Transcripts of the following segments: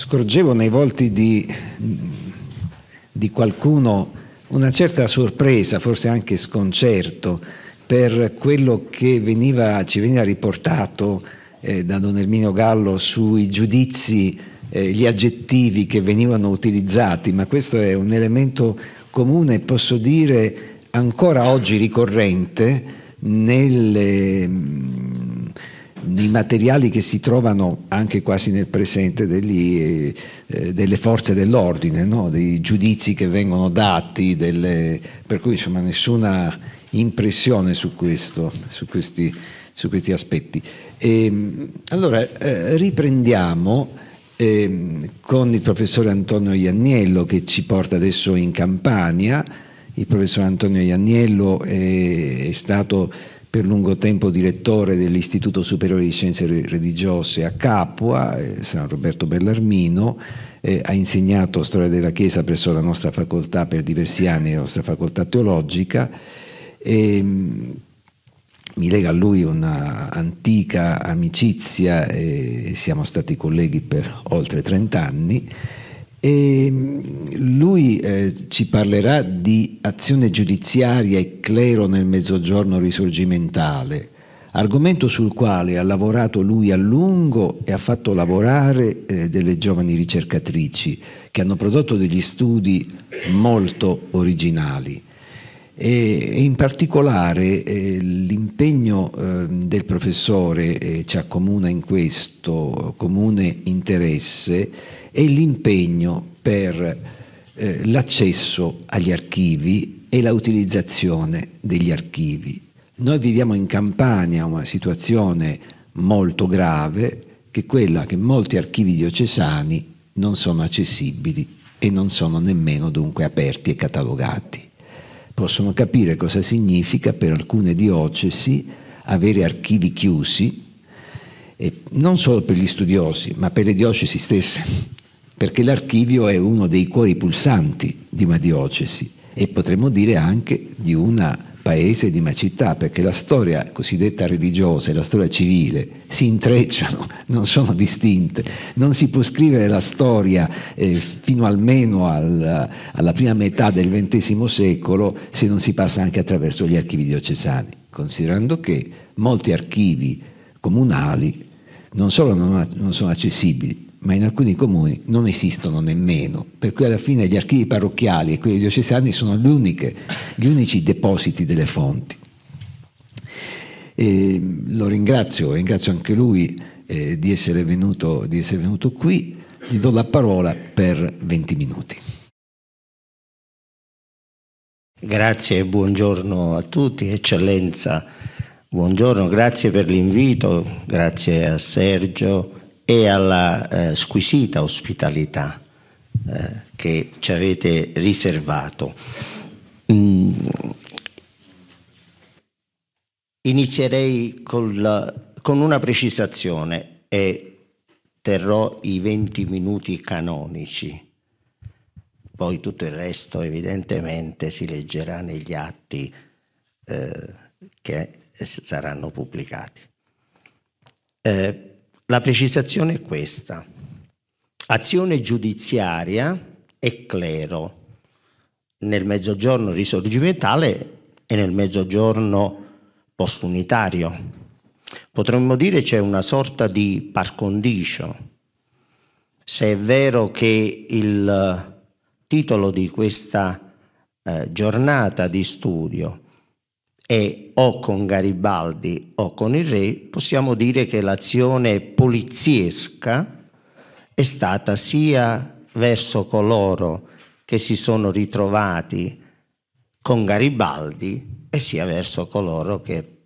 scorgevo nei volti di, di qualcuno una certa sorpresa, forse anche sconcerto, per quello che veniva, ci veniva riportato eh, da Don Erminio Gallo sui giudizi, eh, gli aggettivi che venivano utilizzati, ma questo è un elemento comune, posso dire, ancora oggi ricorrente nelle nei materiali che si trovano anche quasi nel presente degli, eh, eh, delle forze dell'ordine, no? dei giudizi che vengono dati, delle... per cui insomma nessuna impressione su, questo, su, questi, su questi, aspetti. E, ehm, allora eh, riprendiamo eh, con il professore Antonio Iannello che ci porta adesso in Campania. Il professor Antonio Iannello è, è stato per lungo tempo direttore dell'Istituto Superiore di Scienze Religiose a Capua, eh, San Roberto Bellarmino, eh, ha insegnato storia della Chiesa presso la nostra facoltà per diversi anni, la nostra facoltà teologica. E, ehm, mi lega a lui un'antica amicizia, e eh, siamo stati colleghi per oltre 30 anni. E ehm, lui eh, ci parlerà di azione giudiziaria e clero nel mezzogiorno risorgimentale, argomento sul quale ha lavorato lui a lungo e ha fatto lavorare eh, delle giovani ricercatrici che hanno prodotto degli studi molto originali. E, in particolare eh, l'impegno ehm, del professore eh, ci accomuna in questo comune interesse è l'impegno per eh, l'accesso agli archivi e la utilizzazione degli archivi. Noi viviamo in Campania una situazione molto grave che è quella che molti archivi diocesani non sono accessibili e non sono nemmeno dunque aperti e catalogati. Possono capire cosa significa per alcune diocesi avere archivi chiusi e non solo per gli studiosi, ma per le diocesi stesse, perché l'archivio è uno dei cuori pulsanti di una diocesi e potremmo dire anche di un paese, di una città, perché la storia cosiddetta religiosa e la storia civile si intrecciano, non sono distinte. Non si può scrivere la storia eh, fino almeno al, alla prima metà del XX secolo se non si passa anche attraverso gli archivi diocesani, considerando che molti archivi comunali non solo non, non sono accessibili, ma in alcuni comuni non esistono nemmeno, per cui alla fine gli archivi parrocchiali e quelli diocesani sono gli unici depositi delle fonti. E lo ringrazio, ringrazio anche lui eh, di, essere venuto, di essere venuto qui, gli do la parola per 20 minuti. Grazie e buongiorno a tutti, eccellenza. Buongiorno, grazie per l'invito, grazie a Sergio e alla eh, squisita ospitalità eh, che ci avete riservato. Mm. Inizierei la, con una precisazione e terrò i 20 minuti canonici, poi tutto il resto evidentemente si leggerà negli atti eh, che saranno pubblicati. Eh, la precisazione è questa. Azione giudiziaria e clero. Nel mezzogiorno risorgimentale e nel mezzogiorno postunitario. Potremmo dire c'è una sorta di par condicio. Se è vero che il titolo di questa eh, giornata di studio è e o con Garibaldi o con il re, possiamo dire che l'azione poliziesca è stata sia verso coloro che si sono ritrovati con Garibaldi e sia verso coloro che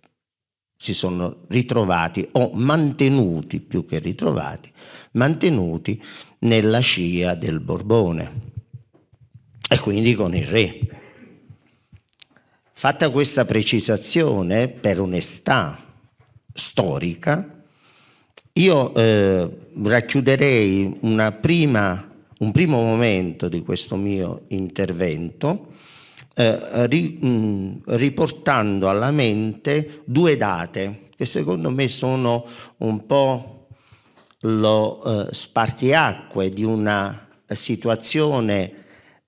si sono ritrovati o mantenuti, più che ritrovati, mantenuti nella scia del Borbone e quindi con il re. Fatta questa precisazione, per onestà storica, io eh, racchiuderei prima, un primo momento di questo mio intervento eh, ri, mh, mm, riportando alla mente due date che secondo me sono un po' lo eh, spartiacque di una situazione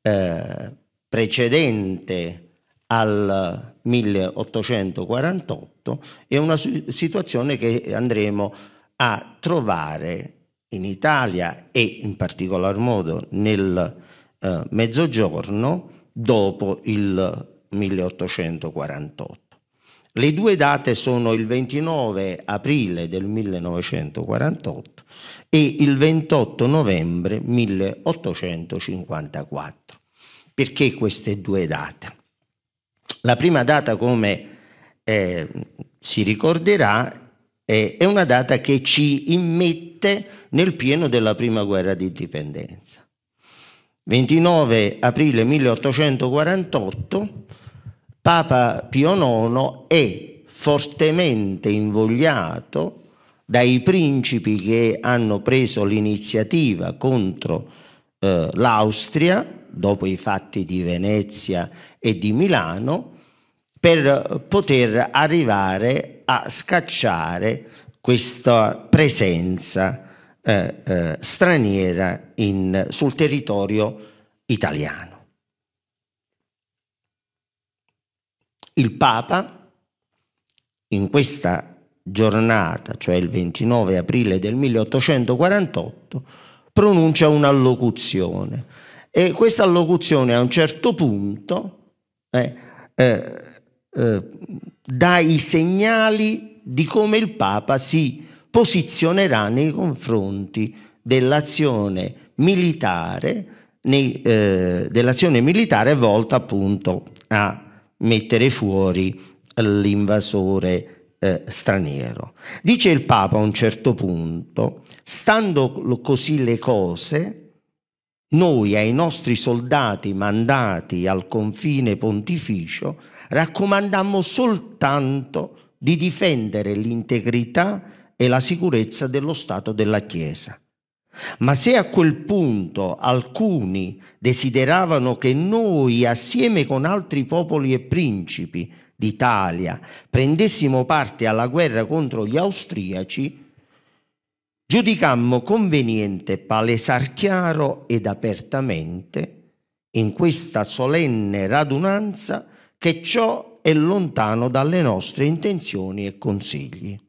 eh, precedente al 1848 è una situazione che andremo a trovare in Italia e in particolar modo nel eh, Mezzogiorno dopo il 1848. Le due date sono il 29 aprile del 1948 e il 28 novembre 1854. Perché queste due date? La prima data, come eh, si ricorderà, è, è una data che ci immette nel pieno della prima guerra di indipendenza. 29 aprile 1848 Papa Pio IX è fortemente invogliato dai principi che hanno preso l'iniziativa contro eh, l'Austria dopo i fatti di Venezia e di Milano per poter arrivare a scacciare questa presenza eh, eh, straniera in, sul territorio italiano. Il Papa in questa giornata, cioè il 29 aprile del 1848, pronuncia un'allocuzione e questa allocuzione a un certo punto eh, eh, eh, i segnali di come il Papa si posizionerà nei confronti dell'azione militare, nei, eh, dell'azione militare volta appunto a mettere fuori l'invasore eh, straniero. Dice il Papa a un certo punto, stando così le cose, noi ai nostri soldati mandati al confine pontificio raccomandammo soltanto di difendere l'integrità e la sicurezza dello Stato della Chiesa. Ma se a quel punto alcuni desideravano che noi, assieme con altri popoli e principi d'Italia, prendessimo parte alla guerra contro gli austriaci, giudicammo conveniente palesar chiaro ed apertamente in questa solenne radunanza che ciò è lontano dalle nostre intenzioni e consigli.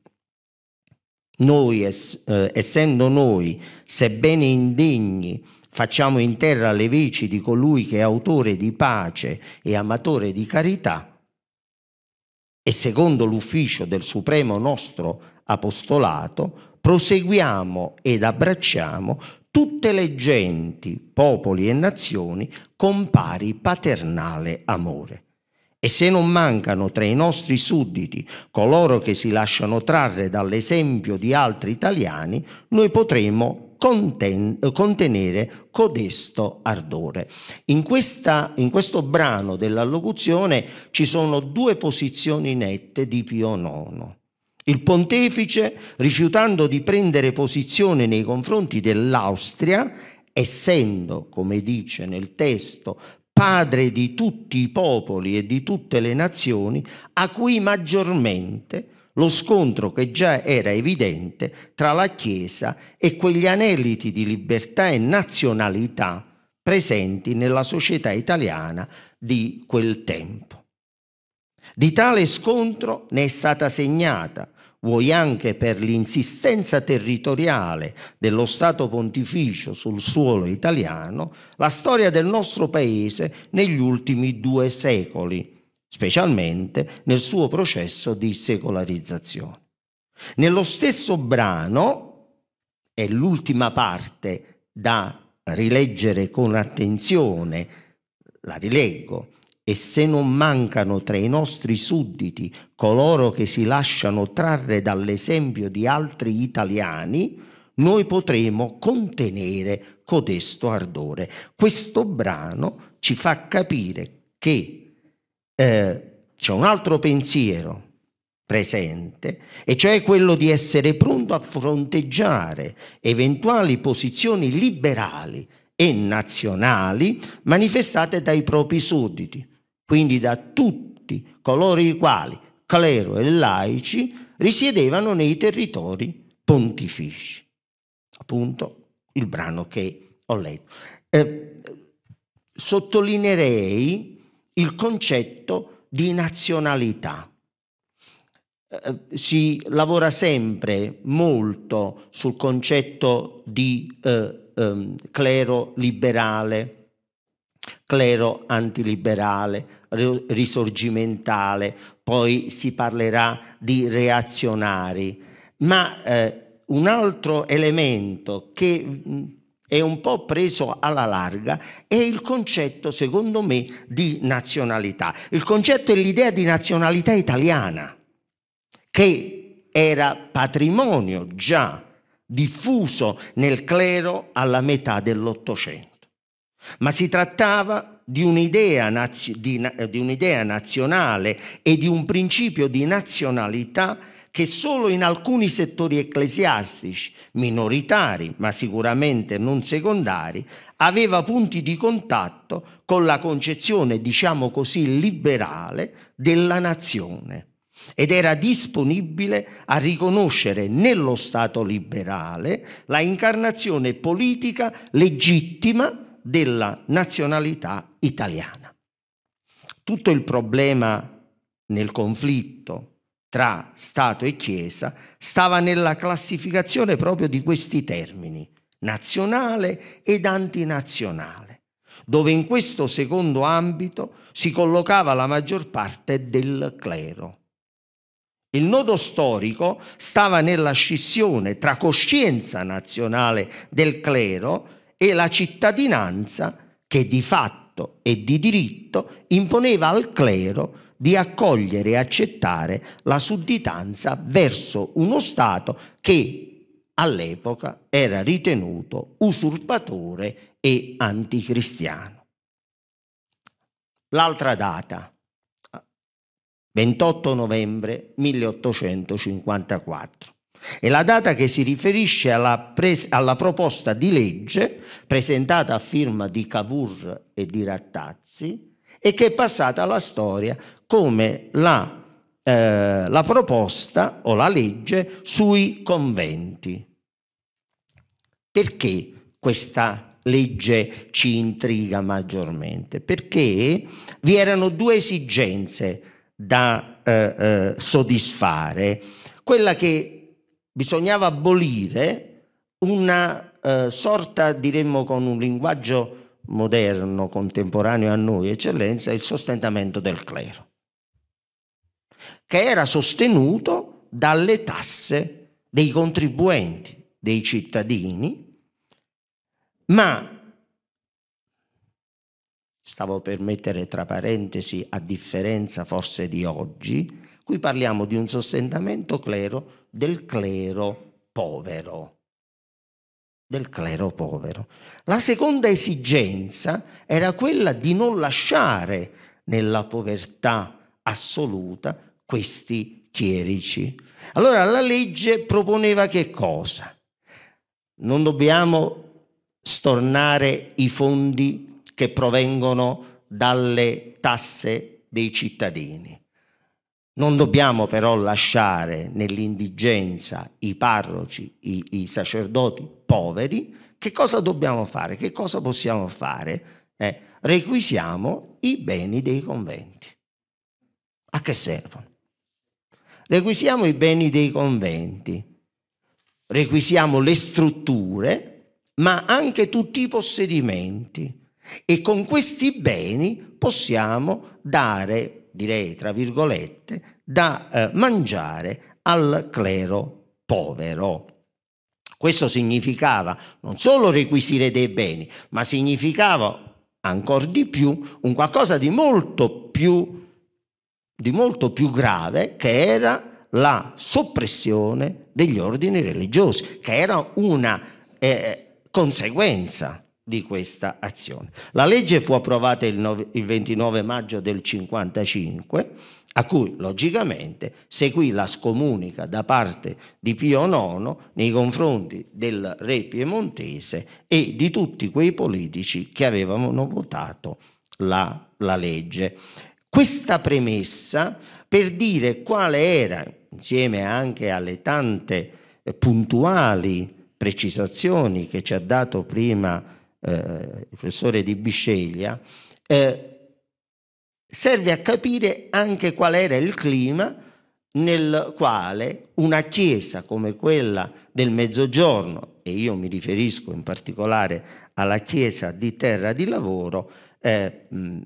Noi, es- eh, essendo noi, sebbene indegni, facciamo in terra le veci di colui che è autore di pace e amatore di carità, e secondo l'ufficio del Supremo nostro apostolato, proseguiamo ed abbracciamo tutte le genti, popoli e nazioni con pari paternale amore. E se non mancano tra i nostri sudditi coloro che si lasciano trarre dall'esempio di altri italiani, noi potremo conten- contenere codesto ardore. In, questa, in questo brano dell'allocuzione ci sono due posizioni nette di Pio IX. Il pontefice, rifiutando di prendere posizione nei confronti dell'Austria, essendo, come dice nel testo, padre di tutti i popoli e di tutte le nazioni, a cui maggiormente lo scontro che già era evidente tra la Chiesa e quegli aneliti di libertà e nazionalità presenti nella società italiana di quel tempo. Di tale scontro ne è stata segnata vuoi anche per l'insistenza territoriale dello Stato pontificio sul suolo italiano, la storia del nostro paese negli ultimi due secoli, specialmente nel suo processo di secolarizzazione. Nello stesso brano, è l'ultima parte da rileggere con attenzione, la rileggo, e se non mancano tra i nostri sudditi coloro che si lasciano trarre dall'esempio di altri italiani, noi potremo contenere codesto ardore. Questo brano ci fa capire che eh, c'è un altro pensiero presente, e cioè quello di essere pronto a fronteggiare eventuali posizioni liberali e nazionali manifestate dai propri sudditi quindi da tutti coloro i quali, clero e laici, risiedevano nei territori pontifici. Appunto il brano che ho letto. Eh, sottolineerei il concetto di nazionalità. Eh, si lavora sempre molto sul concetto di eh, ehm, clero liberale, clero antiliberale, risorgimentale, poi si parlerà di reazionari, ma eh, un altro elemento che è un po' preso alla larga è il concetto, secondo me, di nazionalità. Il concetto è l'idea di nazionalità italiana, che era patrimonio già diffuso nel clero alla metà dell'Ottocento ma si trattava di un'idea, naz- di, eh, di un'idea nazionale e di un principio di nazionalità che solo in alcuni settori ecclesiastici, minoritari ma sicuramente non secondari, aveva punti di contatto con la concezione, diciamo così, liberale della nazione ed era disponibile a riconoscere nello Stato liberale la incarnazione politica legittima della nazionalità italiana. Tutto il problema nel conflitto tra Stato e Chiesa stava nella classificazione proprio di questi termini, nazionale ed antinazionale, dove in questo secondo ambito si collocava la maggior parte del clero. Il nodo storico stava nella scissione tra coscienza nazionale del clero e la cittadinanza che di fatto e di diritto imponeva al clero di accogliere e accettare la sudditanza verso uno Stato che all'epoca era ritenuto usurpatore e anticristiano. L'altra data, 28 novembre 1854. È la data che si riferisce alla, pres- alla proposta di legge presentata a firma di Cavour e di Rattazzi e che è passata alla storia come la, eh, la proposta o la legge sui conventi. Perché questa legge ci intriga maggiormente? Perché vi erano due esigenze da eh, eh, soddisfare. Quella che bisognava abolire una eh, sorta, diremmo con un linguaggio moderno, contemporaneo a noi, eccellenza, il sostentamento del clero, che era sostenuto dalle tasse dei contribuenti, dei cittadini, ma stavo per mettere tra parentesi, a differenza forse di oggi, qui parliamo di un sostentamento clero del clero povero. Del clero povero. La seconda esigenza era quella di non lasciare nella povertà assoluta questi chierici. Allora la legge proponeva che cosa? Non dobbiamo stornare i fondi che provengono dalle tasse dei cittadini. Non dobbiamo però lasciare nell'indigenza i parroci, i, i sacerdoti poveri. Che cosa dobbiamo fare? Che cosa possiamo fare? Eh, requisiamo i beni dei conventi. A che servono? Requisiamo i beni dei conventi, requisiamo le strutture, ma anche tutti i possedimenti e con questi beni possiamo dare direi tra virgolette, da eh, mangiare al clero povero. Questo significava non solo requisire dei beni, ma significava ancora di più un qualcosa di molto più, di molto più grave che era la soppressione degli ordini religiosi, che era una eh, conseguenza di questa azione. La legge fu approvata il, no- il 29 maggio del 1955, a cui logicamente seguì la scomunica da parte di Pio IX nei confronti del re piemontese e di tutti quei politici che avevano votato la, la legge. Questa premessa per dire quale era, insieme anche alle tante eh, puntuali precisazioni che ci ha dato prima eh, il professore di Bisceglia, eh, serve a capire anche qual era il clima nel quale una chiesa come quella del Mezzogiorno, e io mi riferisco in particolare alla chiesa di terra di lavoro, eh, mh,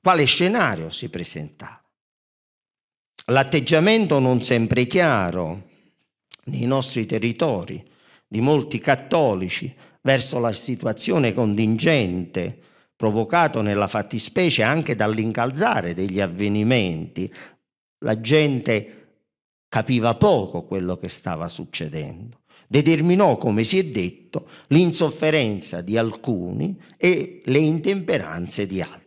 quale scenario si presentava. L'atteggiamento non sempre chiaro nei nostri territori di molti cattolici verso la situazione contingente, provocato nella fattispecie anche dall'incalzare degli avvenimenti. La gente capiva poco quello che stava succedendo. Determinò, come si è detto, l'insofferenza di alcuni e le intemperanze di altri.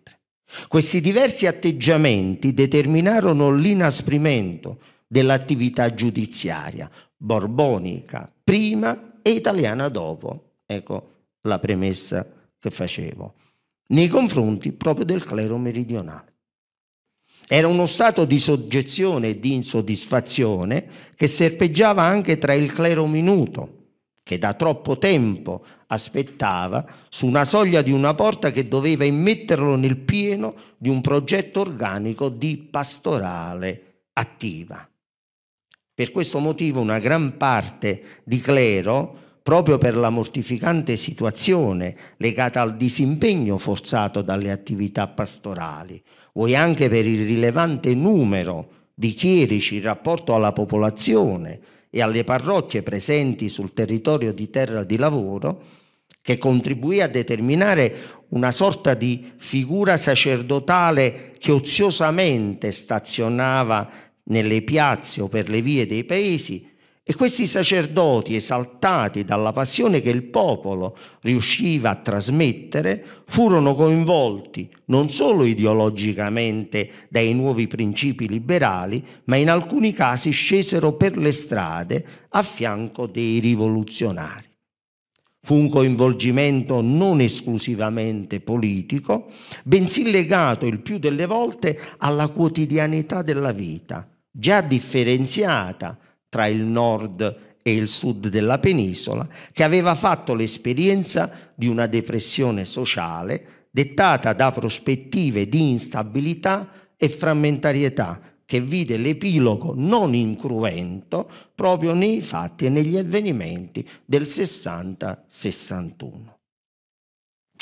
Questi diversi atteggiamenti determinarono l'inasprimento dell'attività giudiziaria borbonica prima e italiana dopo Ecco la premessa che facevo. Nei confronti proprio del clero meridionale. Era uno stato di soggezione e di insoddisfazione che serpeggiava anche tra il clero minuto, che da troppo tempo aspettava su una soglia di una porta che doveva immetterlo nel pieno di un progetto organico di pastorale attiva. Per questo motivo una gran parte di clero proprio per la mortificante situazione legata al disimpegno forzato dalle attività pastorali, vuoi anche per il rilevante numero di chierici in rapporto alla popolazione e alle parrocchie presenti sul territorio di terra di lavoro, che contribuì a determinare una sorta di figura sacerdotale che oziosamente stazionava nelle piazze o per le vie dei paesi, e questi sacerdoti, esaltati dalla passione che il popolo riusciva a trasmettere, furono coinvolti non solo ideologicamente dai nuovi principi liberali, ma in alcuni casi scesero per le strade a fianco dei rivoluzionari. Fu un coinvolgimento non esclusivamente politico, bensì legato il più delle volte alla quotidianità della vita, già differenziata tra il nord e il sud della penisola, che aveva fatto l'esperienza di una depressione sociale dettata da prospettive di instabilità e frammentarietà, che vide l'epilogo non incruento proprio nei fatti e negli avvenimenti del 60-61.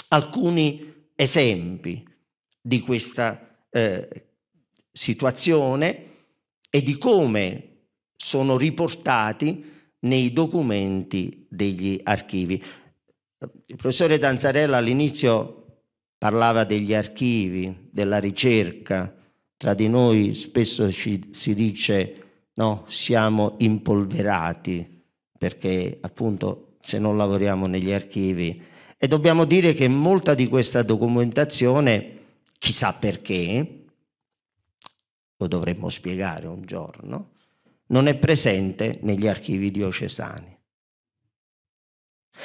Alcuni esempi di questa eh, situazione e di come sono riportati nei documenti degli archivi. Il professore Tanzarella all'inizio parlava degli archivi, della ricerca, tra di noi spesso ci, si dice no, siamo impolverati perché appunto se non lavoriamo negli archivi e dobbiamo dire che molta di questa documentazione, chissà perché, lo dovremmo spiegare un giorno, non è presente negli archivi diocesani.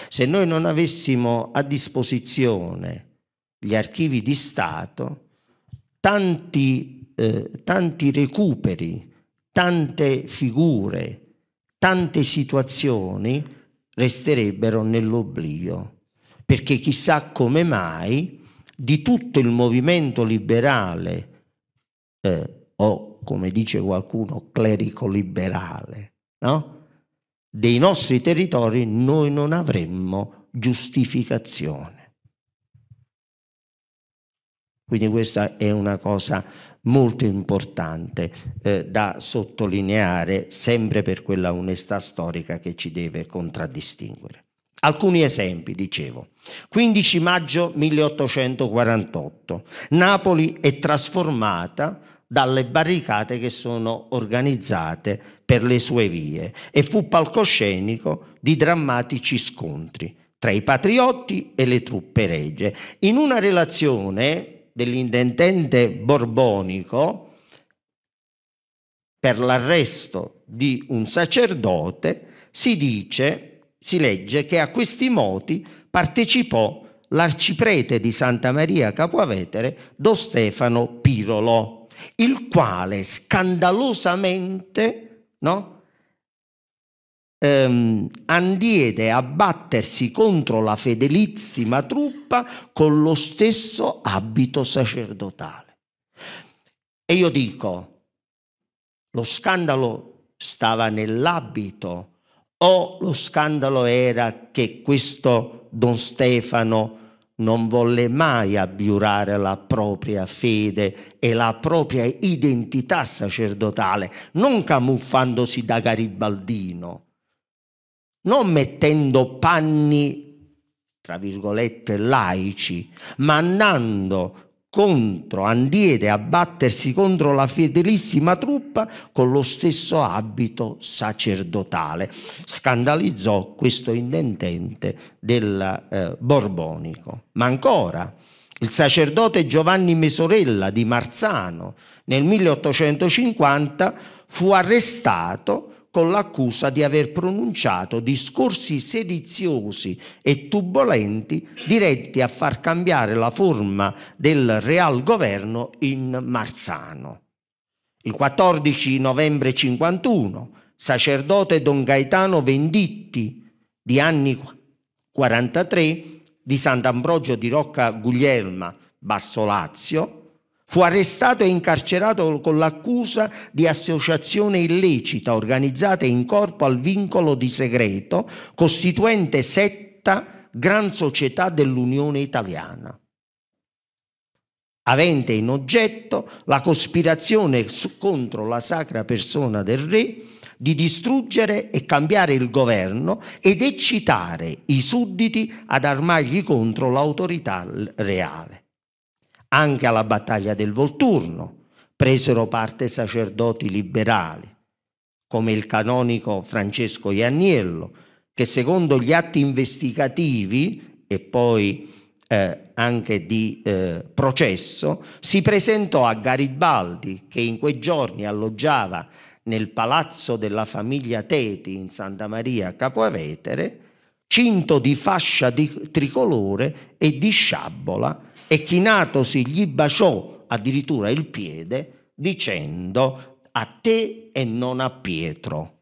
Se noi non avessimo a disposizione gli archivi di Stato, tanti, eh, tanti recuperi, tante figure, tante situazioni resterebbero nell'oblio, perché chissà come mai di tutto il movimento liberale eh, o come dice qualcuno, clerico-liberale, no? dei nostri territori noi non avremmo giustificazione. Quindi questa è una cosa molto importante eh, da sottolineare sempre per quella onestà storica che ci deve contraddistinguere. Alcuni esempi, dicevo. 15 maggio 1848. Napoli è trasformata dalle barricate che sono organizzate per le sue vie e fu palcoscenico di drammatici scontri tra i patriotti e le truppe regie. In una relazione dell'intendente borbonico per l'arresto di un sacerdote si dice, si legge che a questi moti partecipò l'arciprete di Santa Maria Capuavetere, Don Stefano Pirolo il quale scandalosamente no, ehm, andiede a battersi contro la fedelissima truppa con lo stesso abito sacerdotale. E io dico, lo scandalo stava nell'abito o lo scandalo era che questo Don Stefano non volle mai abbiurare la propria fede e la propria identità sacerdotale, non camuffandosi da garibaldino, non mettendo panni, tra virgolette, laici, ma andando contro, andiete a battersi contro la fedelissima truppa con lo stesso abito sacerdotale. Scandalizzò questo intendente del eh, Borbonico. Ma ancora, il sacerdote Giovanni Mesorella di Marzano nel 1850 fu arrestato con l'accusa di aver pronunciato discorsi sediziosi e tubolenti diretti a far cambiare la forma del real governo in Marzano. Il 14 novembre 51, sacerdote Don Gaetano Venditti, di anni 43, di Sant'Ambrogio di Rocca Guglielma, Basso Lazio, Fu arrestato e incarcerato con l'accusa di associazione illecita organizzata in corpo al vincolo di segreto, costituente setta Gran Società dell'Unione Italiana avente in oggetto la cospirazione su, contro la sacra persona del re di distruggere e cambiare il governo ed eccitare i sudditi ad armargli contro l'autorità reale. Anche alla battaglia del Volturno presero parte sacerdoti liberali, come il canonico Francesco Ianniello, che secondo gli atti investigativi e poi eh, anche di eh, processo, si presentò a Garibaldi, che in quei giorni alloggiava nel palazzo della famiglia Teti in Santa Maria Capoavetere, cinto di fascia di tricolore e di sciabola e chinatosi gli baciò addirittura il piede dicendo a te e non a Pietro.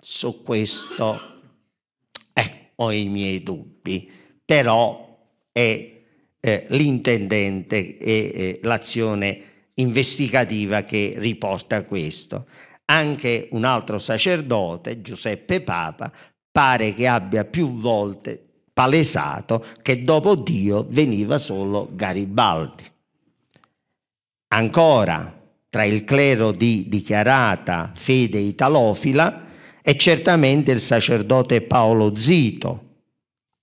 Su questo eh, ho i miei dubbi, però è eh, l'intendente e eh, l'azione investigativa che riporta questo. Anche un altro sacerdote, Giuseppe Papa, pare che abbia più volte palesato che dopo Dio veniva solo Garibaldi. Ancora tra il clero di dichiarata fede italofila è certamente il sacerdote Paolo Zito,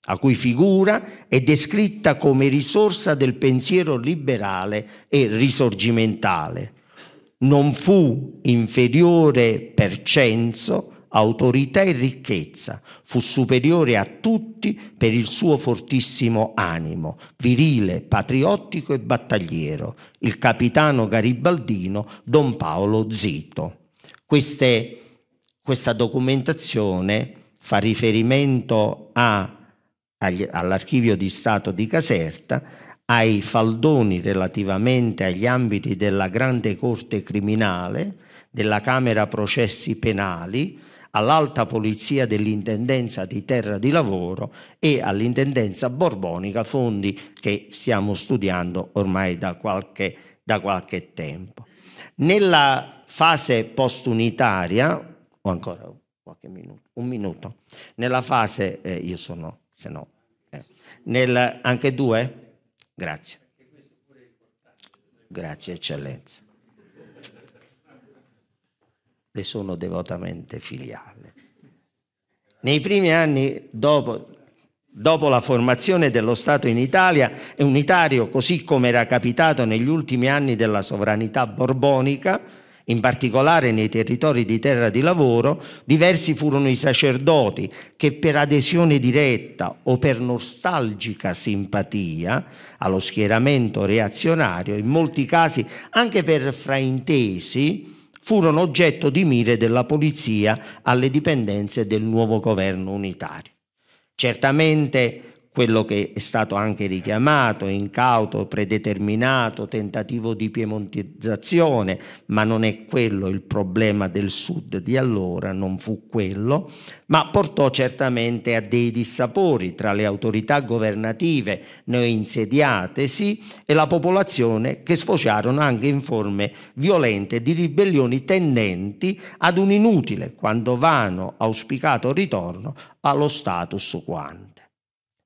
a cui figura è descritta come risorsa del pensiero liberale e risorgimentale. Non fu inferiore per censo autorità e ricchezza, fu superiore a tutti per il suo fortissimo animo, virile, patriottico e battagliero, il capitano garibaldino Don Paolo Zito. Queste, questa documentazione fa riferimento all'archivio di Stato di Caserta, ai faldoni relativamente agli ambiti della Grande Corte Criminale, della Camera Processi Penali, all'alta polizia dell'intendenza di terra di lavoro e all'intendenza borbonica, fondi che stiamo studiando ormai da qualche, da qualche tempo. Nella fase postunitaria, ho ancora qualche minuto, un minuto, nella fase, eh, io sono, se no, eh, nel, anche due? Grazie. Grazie eccellenza le sono devotamente filiale. Nei primi anni dopo, dopo la formazione dello Stato in Italia è unitario, così come era capitato negli ultimi anni della sovranità borbonica, in particolare nei territori di terra di lavoro, diversi furono i sacerdoti che per adesione diretta o per nostalgica simpatia allo schieramento reazionario, in molti casi anche per fraintesi, furono oggetto di mire della polizia alle dipendenze del nuovo governo unitario. Certamente quello che è stato anche richiamato, incauto, predeterminato, tentativo di piemontizzazione, ma non è quello il problema del sud di allora, non fu quello, ma portò certamente a dei dissapori tra le autorità governative neoinsediatesi e la popolazione che sfociarono anche in forme violente di ribellioni tendenti ad un inutile, quando vano, auspicato ritorno allo status quo.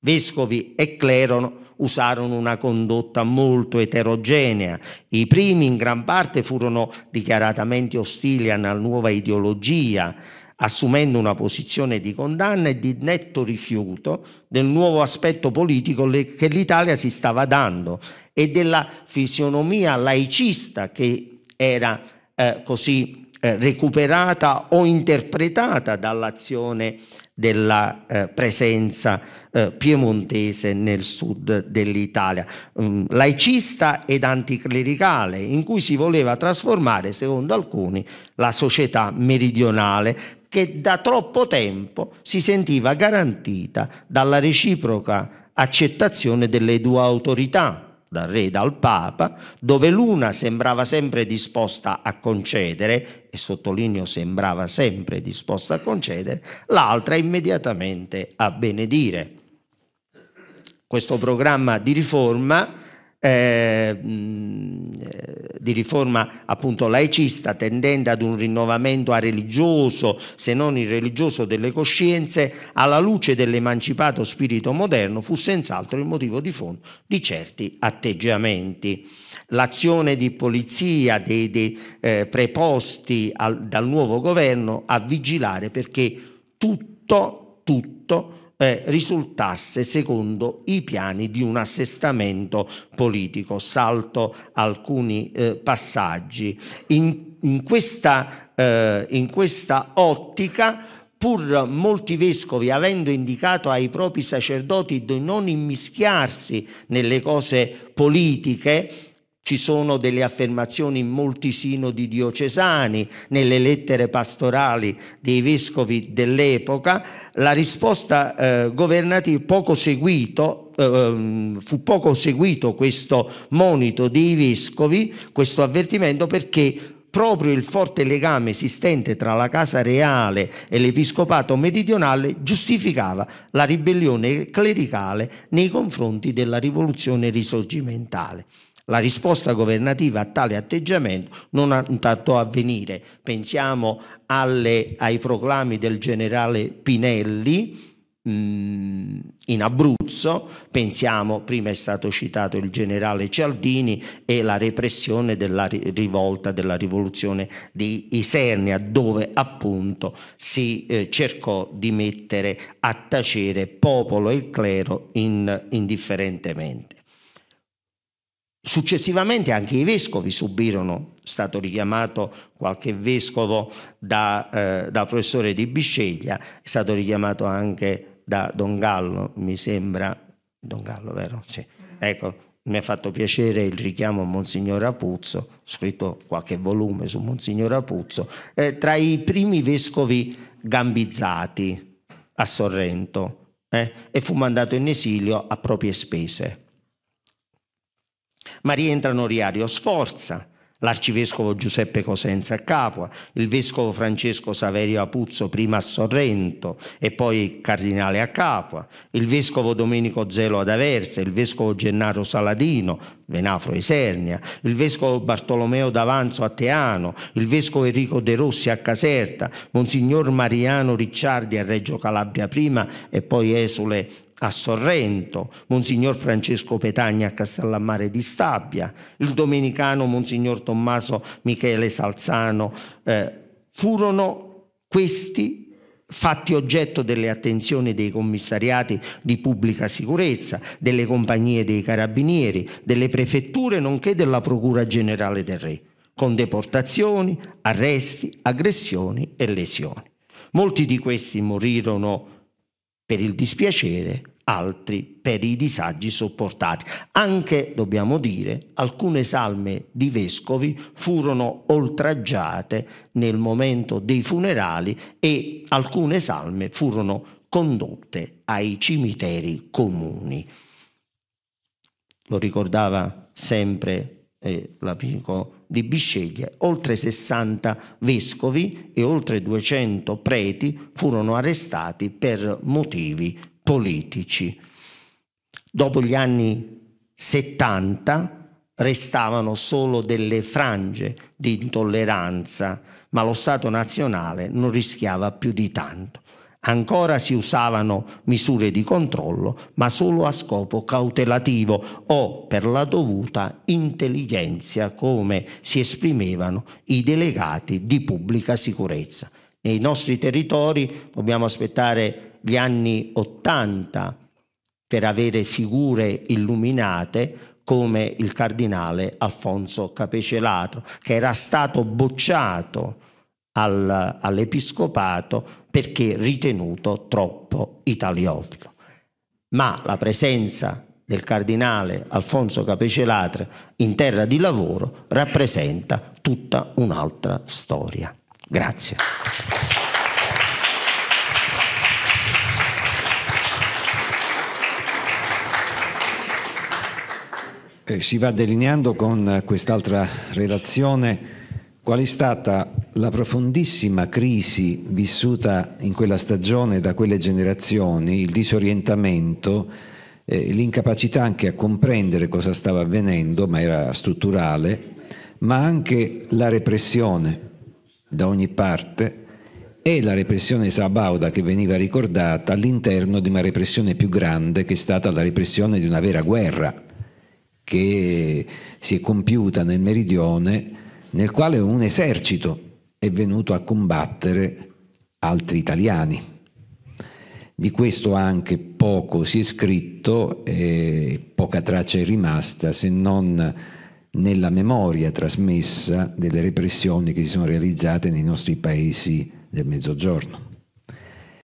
Vescovi e clero usarono una condotta molto eterogenea. I primi in gran parte furono dichiaratamente ostili alla nuova ideologia, assumendo una posizione di condanna e di netto rifiuto del nuovo aspetto politico che l'Italia si stava dando e della fisionomia laicista che era eh, così eh, recuperata o interpretata dall'azione della eh, presenza eh, piemontese nel sud dell'Italia, um, laicista ed anticlericale, in cui si voleva trasformare, secondo alcuni, la società meridionale che da troppo tempo si sentiva garantita dalla reciproca accettazione delle due autorità, dal re e dal papa, dove l'una sembrava sempre disposta a concedere e sottolineo sembrava sempre disposta a concedere, l'altra immediatamente a benedire. Questo programma di riforma, eh, di riforma appunto laicista, tendente ad un rinnovamento a religioso, se non il religioso delle coscienze, alla luce dell'emancipato spirito moderno, fu senz'altro il motivo di fondo di certi atteggiamenti l'azione di polizia dei, dei eh, preposti al, dal nuovo governo a vigilare perché tutto, tutto eh, risultasse secondo i piani di un assestamento politico. Salto alcuni eh, passaggi. In, in, questa, eh, in questa ottica pur molti vescovi avendo indicato ai propri sacerdoti di non immischiarsi nelle cose politiche, ci sono delle affermazioni in molti sinodi diocesani, nelle lettere pastorali dei vescovi dell'epoca. La risposta eh, governativa poco seguito, eh, ehm, fu poco seguito questo monito dei vescovi, questo avvertimento perché proprio il forte legame esistente tra la casa reale e l'episcopato meridionale giustificava la ribellione clericale nei confronti della rivoluzione risorgimentale. La risposta governativa a tale atteggiamento non ha tanto avvenire. Pensiamo alle, ai proclami del generale Pinelli mm, in Abruzzo, pensiamo, prima è stato citato il generale Cialdini e la repressione della rivolta della rivoluzione di Isernia, dove appunto si eh, cercò di mettere a tacere popolo e clero in, indifferentemente. Successivamente anche i vescovi subirono, è stato richiamato qualche vescovo da, eh, dal professore di Bisceglia, è stato richiamato anche da Don Gallo, mi sembra, Don Gallo, vero? Sì. Ecco, mi ha fatto piacere il richiamo a Monsignor Apuzzo, scritto qualche volume su Monsignor Apuzzo, eh, tra i primi vescovi gambizzati a Sorrento eh, e fu mandato in esilio a proprie spese. Ma rientrano Riario Sforza, l'arcivescovo Giuseppe Cosenza a Capua, il vescovo Francesco Saverio Apuzzo prima a Sorrento e poi cardinale a Capua, il vescovo Domenico Zelo ad Aversa, il vescovo Gennaro Saladino, Venafro Isernia, il vescovo Bartolomeo D'Avanzo a Teano, il vescovo Enrico De Rossi a Caserta, Monsignor Mariano Ricciardi a Reggio Calabria prima e poi esule a Sorrento, Monsignor Francesco Petagna a Castellammare di Stabia, il domenicano Monsignor Tommaso Michele Salzano, eh, furono questi fatti oggetto delle attenzioni dei commissariati di pubblica sicurezza, delle compagnie dei carabinieri, delle prefetture, nonché della Procura Generale del Re, con deportazioni, arresti, aggressioni e lesioni. Molti di questi morirono per il dispiacere altri per i disagi sopportati. Anche, dobbiamo dire, alcune salme di vescovi furono oltraggiate nel momento dei funerali e alcune salme furono condotte ai cimiteri comuni. Lo ricordava sempre eh, l'amico di Bisceglie, oltre 60 vescovi e oltre 200 preti furono arrestati per motivi politici. Dopo gli anni 70 restavano solo delle frange di intolleranza, ma lo Stato nazionale non rischiava più di tanto. Ancora si usavano misure di controllo, ma solo a scopo cautelativo o per la dovuta intelligenza, come si esprimevano i delegati di pubblica sicurezza. Nei nostri territori dobbiamo aspettare gli anni Ottanta per avere figure illuminate come il cardinale Alfonso Capecelato, che era stato bocciato al, all'episcopato perché ritenuto troppo italiofilo. Ma la presenza del cardinale Alfonso Capecelatre in terra di lavoro rappresenta tutta un'altra storia. Grazie. eh, si va delineando con eh, quest'altra relazione qual è stata la profondissima crisi vissuta in quella stagione da quelle generazioni, il disorientamento, eh, l'incapacità anche a comprendere cosa stava avvenendo, ma era strutturale, ma anche la repressione da ogni parte e la repressione sabauda che veniva ricordata all'interno di una repressione più grande che è stata la repressione di una vera guerra che si è compiuta nel meridione, nel quale un esercito è venuto a combattere altri italiani. Di questo anche poco si è scritto e poca traccia è rimasta se non nella memoria trasmessa delle repressioni che si sono realizzate nei nostri paesi del Mezzogiorno.